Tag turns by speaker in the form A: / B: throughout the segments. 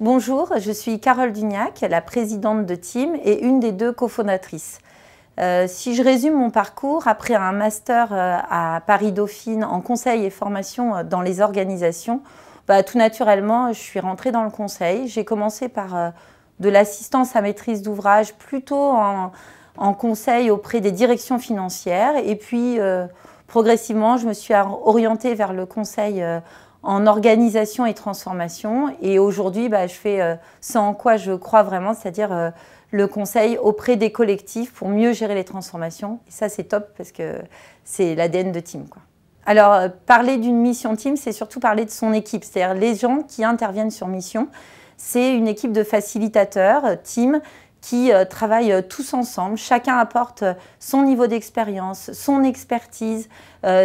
A: Bonjour, je suis Carole Dugnac, la présidente de Team et une des deux cofondatrices. Euh, si je résume mon parcours, après un master euh, à Paris Dauphine en conseil et formation euh, dans les organisations, bah, tout naturellement, je suis rentrée dans le conseil. J'ai commencé par de l'assistance à maîtrise d'ouvrage, plutôt en, conseil auprès des directions financières. Et puis, progressivement, je me suis orientée vers le conseil en organisation et transformation. Et aujourd'hui, bah, je fais euh, ce en quoi je crois vraiment, c'est-à-dire euh, le conseil auprès des collectifs pour mieux gérer les transformations. Et ça, c'est top parce que c'est l'ADN de team. Quoi. Alors, euh, parler d'une mission team, c'est surtout parler de son équipe, c'est-à-dire les gens qui interviennent sur mission. C'est une équipe de facilitateurs, team, qui euh, travaillent euh, tous ensemble. Chacun apporte euh, son niveau d'expérience, son expertise,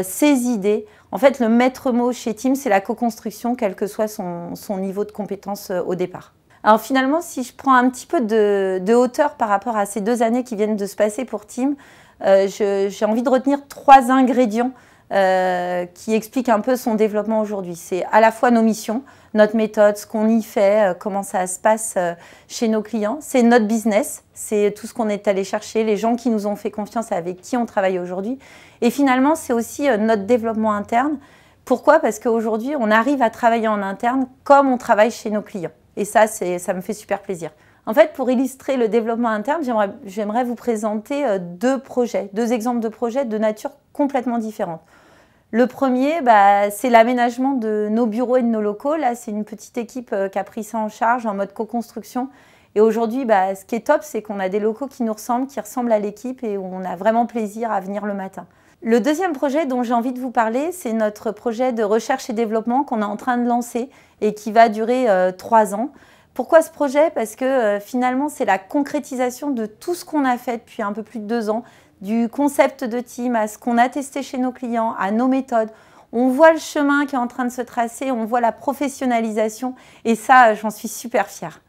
A: ses idées. En fait, le maître mot chez Team, c'est la co-construction, quel que soit son, niveau de compétence au départ. Alors finalement, si je prends un petit peu de, de, hauteur par rapport à ces deux années qui viennent de se passer pour Team, j'ai envie de retenir trois ingrédients euh, qui explique un peu son développement aujourd'hui. C'est à la fois nos missions, notre méthode, ce qu'on y fait, euh, comment ça se passe euh, chez nos clients. C'est notre business, c'est tout ce qu'on est allé chercher, les gens qui nous ont fait confiance avec qui on travaille aujourd'hui. Et finalement, c'est aussi notre développement interne. Pourquoi Parce qu'aujourd'hui, on arrive à travailler en interne comme on travaille chez nos clients. Et ça, ça me fait super plaisir. En fait, pour illustrer le développement interne, j'aimerais vous présenter deux projets, deux exemples de projets de nature complètement différente. Le premier, bah, c'est l'aménagement de nos bureaux et de nos locaux. Là, c'est une petite équipe euh, qui a pris ça en charge en mode co-construction. Et aujourd'hui, bah, ce qui est top, c'est qu'on a des locaux qui nous ressemblent, qui ressemblent à l'équipe et où on a vraiment plaisir à venir le matin. Le deuxième projet dont j'ai envie de vous parler, c'est notre projet de recherche et développement qu'on est en train de lancer et qui va durer euh, trois ans. Pourquoi ce projet Parce que euh, finalement, c'est la concrétisation de tout ce qu'on a fait depuis un peu plus de deux ans du concept de team à ce qu'on a testé chez nos clients, à nos méthodes. On voit le chemin qui est en train de se tracer, on voit la professionnalisation et ça, j'en suis super fière.